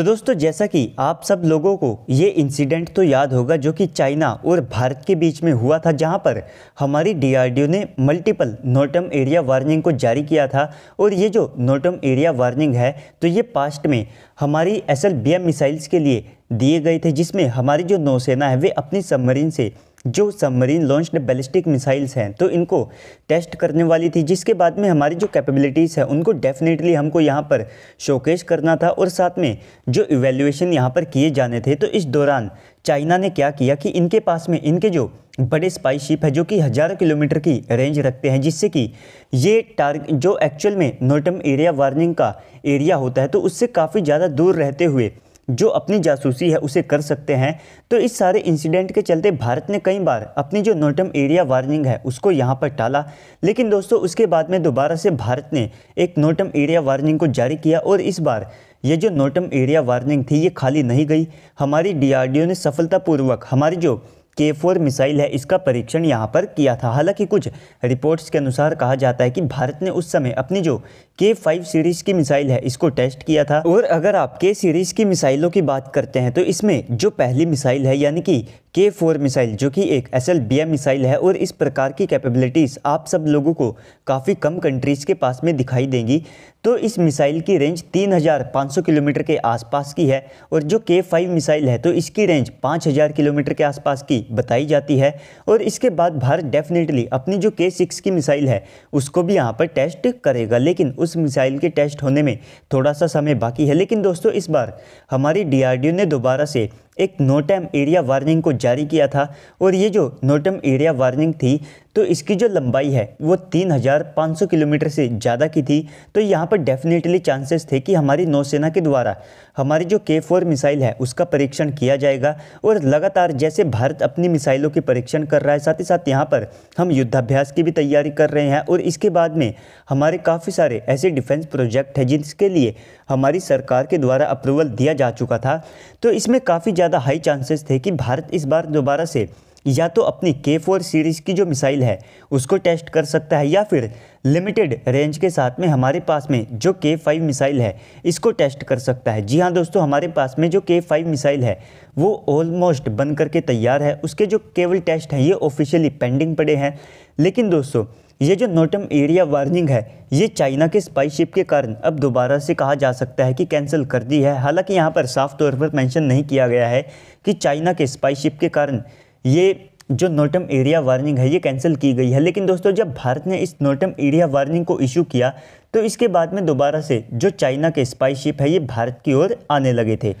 तो दोस्तों जैसा कि आप सब लोगों को ये इंसिडेंट तो याद होगा जो कि चाइना और भारत के बीच में हुआ था जहां पर हमारी डीआरडीओ ने मल्टीपल नोटम एरिया वार्निंग को जारी किया था और ये जो नोटम एरिया वार्निंग है तो ये पास्ट में हमारी एसएलबीएम मिसाइल्स के लिए दिए गए थे जिसमें हमारी जो नौसेना है वे अपनी सबमरीन से जो सबमरीन लॉन्च्ड बैलिस्टिक मिसाइल्स हैं तो इनको टेस्ट करने वाली थी जिसके बाद में हमारी जो कैपेबिलिटीज़ है उनको डेफिनेटली हमको यहाँ पर शोकेश करना था और साथ में जो इवेल्यूशन यहाँ पर किए जाने थे तो इस दौरान चाइना ने क्या किया कि इनके पास में इनके जो बड़े स्पाई शिप है जो कि हज़ारों किलोमीटर की रेंज रखते हैं जिससे कि ये टारग जो एक्चुअल में नोटम एरिया वार्निंग का एरिया होता है तो उससे काफ़ी ज़्यादा दूर रहते हुए जो अपनी जासूसी है उसे कर सकते हैं तो इस सारे इंसिडेंट के चलते भारत ने कई बार अपनी जो नोटम एरिया वार्निंग है उसको यहाँ पर टाला लेकिन दोस्तों उसके बाद में दोबारा से भारत ने एक नोटम एरिया वार्निंग को जारी किया और इस बार ये जो नोटम एरिया वार्निंग थी ये खाली नहीं गई हमारी डी ने सफलतापूर्वक हमारी जो के फोर मिसाइल है इसका परीक्षण यहाँ पर किया था हालांकि कुछ रिपोर्ट्स के अनुसार कहा जाता है कि भारत ने उस समय अपनी जो के फाइव सीरीज की मिसाइल है इसको टेस्ट किया था और अगर आप के सीरीज की मिसाइलों की बात करते हैं तो इसमें जो पहली मिसाइल है यानी कि के फोर मिसाइल जो कि एक S L B M missile है और इस प्रकार की कैपेबिलिटीज़ आप सब लोगों को काफ़ी कम कंट्रीज़ के पास में दिखाई देंगी तो इस मिसाइल की रेंज 3,500 किलोमीटर के आसपास की है और जो के फाइव मिसाइल है तो इसकी रेंज 5,000 किलोमीटर के आसपास की बताई जाती है और इसके बाद भारत डेफिनेटली अपनी जो के सिक्स की मिसाइल है उसको भी यहाँ पर टेस्ट करेगा लेकिन उस क्रूज मिसाइल के टेस्ट होने में थोड़ा सा समय बाकी है लेकिन दोस्तों इस बार हमारी डीआरडीओ ने दोबारा से एक नोटम एरिया वार्निंग को जारी किया था और ये जो नोटम एरिया वार्निंग थी तो इसकी जो लंबाई है वो 3,500 किलोमीटर से ज़्यादा की थी तो यहाँ पर डेफिनेटली चांसेस थे कि हमारी नौसेना के द्वारा हमारी जो के फोर मिसाइल है उसका परीक्षण किया जाएगा और लगातार जैसे भारत अपनी मिसाइलों के परीक्षण कर रहा है साथ ही साथ यहाँ पर हम युद्धाभ्यास की भी तैयारी कर रहे हैं और इसके बाद में हमारे काफ़ी सारे ऐसे डिफेंस प्रोजेक्ट हैं जिसके लिए हमारी सरकार के द्वारा अप्रूवल दिया जा चुका था तो इसमें काफ़ी ज़्यादा हाई चांसेस थे कि भारत इस बार दोबारा से या तो अपनी के फोर सीरीज़ की जो मिसाइल है उसको टेस्ट कर सकता है या फिर लिमिटेड रेंज के साथ में हमारे पास में जो के फाइव मिसाइल है इसको टेस्ट कर सकता है जी हाँ दोस्तों हमारे पास में जो के फाइव मिसाइल है वो ऑलमोस्ट बन करके तैयार है उसके जो केवल टेस्ट हैं ये ऑफिशियली पेंडिंग पड़े हैं लेकिन दोस्तों ये जो नोटम एरिया वार्निंग है ये चाइना के शिप के कारण अब दोबारा से कहा जा सकता है कि कैंसिल कर दी है हालांकि यहाँ पर साफ तौर पर मेंशन नहीं किया गया है कि चाइना के शिप के कारण ये जो नोटम एरिया वार्निंग है ये कैंसिल की गई है लेकिन दोस्तों जब भारत ने इस नोटम एरिया वार्निंग को इशू किया तो इसके बाद में दोबारा से जो चाइना के शिप है ये भारत की ओर आने लगे थे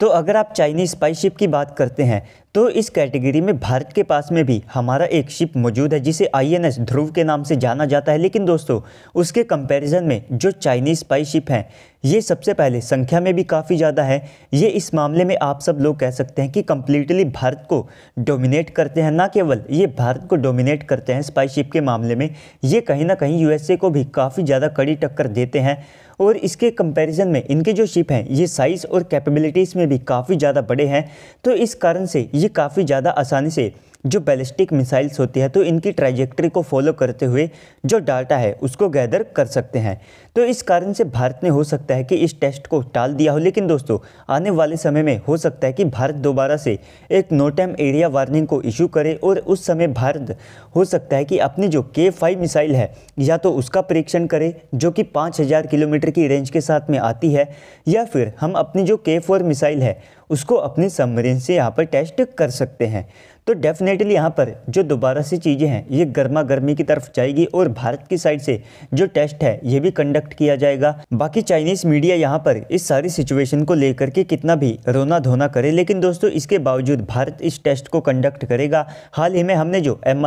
तो अगर आप चाइनीज स्पाइस शिप की बात करते हैं तो इस कैटेगरी में भारत के पास में भी हमारा एक शिप मौजूद है जिसे आईएनएस ध्रुव के नाम से जाना जाता है लेकिन दोस्तों उसके कंपैरिजन में जो चाइनीज़ स्पाई शिप हैं ये सबसे पहले संख्या में भी काफ़ी ज़्यादा है ये इस मामले में आप सब लोग कह सकते हैं कि कम्प्लीटली भारत को डोमिनेट करते हैं ना केवल ये भारत को डोमिनेट करते हैं स्पाई शिप के मामले में ये कहीं ना कहीं यूएसए को भी काफ़ी ज़्यादा कड़ी टक्कर देते हैं और इसके कंपैरिजन में इनके जो शिप हैं ये साइज़ और कैपेबिलिटीज़ में भी काफ़ी ज़्यादा बड़े हैं तो इस कारण से ये चीज़ें काफ़ी ज़्यादा आसानी से जो बैलिस्टिक मिसाइल्स होती है तो इनकी ट्रैजेक्ट्री को फॉलो करते हुए जो डाटा है उसको गैदर कर सकते हैं तो इस कारण से भारत ने हो सकता है कि इस टेस्ट को टाल दिया हो लेकिन दोस्तों आने वाले समय में हो सकता है कि भारत दोबारा से एक नो टैम एरिया वार्निंग को इशू करे और उस समय भारत हो सकता है कि अपनी जो के फाइव मिसाइल है या तो उसका परीक्षण करे जो कि पाँच हज़ार किलोमीटर की रेंज के साथ में आती है या फिर हम अपनी जो के फोर मिसाइल है उसको अपने सबमरीन से यहाँ पर टेस्ट कर सकते हैं तो डेफिनेटली यहाँ पर जो दोबारा से चीज़ें हैं ये गर्मा गर्मी की तरफ जाएगी और भारत की साइड से जो टेस्ट है ये भी कंडक्ट किया जाएगा बाकी चाइनीज मीडिया यहाँ पर इस सारी सिचुएशन को लेकर के कितना भी रोना धोना करे लेकिन दोस्तों इसके बावजूद भारत इस टेस्ट को कंडक्ट करेगा हाल ही में हमने जो एम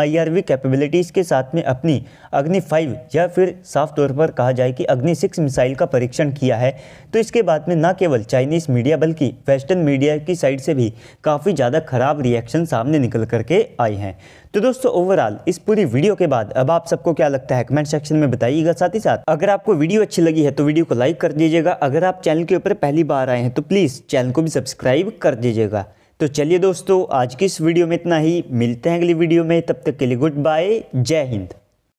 कैपेबिलिटीज़ के साथ में अपनी अग्नि फाइव या फिर साफ तौर पर कहा जाए कि अग्नि सिक्स मिसाइल का परीक्षण किया है तो इसके बाद में न केवल चाइनीज़ मीडिया बल्कि वेस्टर्न मीडिया की साइड से भी काफ़ी ज़्यादा खराब रिएक्शन सामने निकल करके आई हैं तो दोस्तों ओवरऑल इस पूरी वीडियो के बाद अब आप सबको क्या लगता है कमेंट सेक्शन में बताइएगा साथ ही साथ अगर आपको वीडियो अच्छी लगी है तो वीडियो को लाइक कर दीजिएगा अगर आप चैनल के ऊपर पहली बार आए हैं तो प्लीज़ चैनल को भी सब्सक्राइब कर दीजिएगा तो चलिए दोस्तों आज की इस वीडियो में इतना ही मिलते हैं अगली वीडियो में तब तक के लिए गुड बाय जय हिंद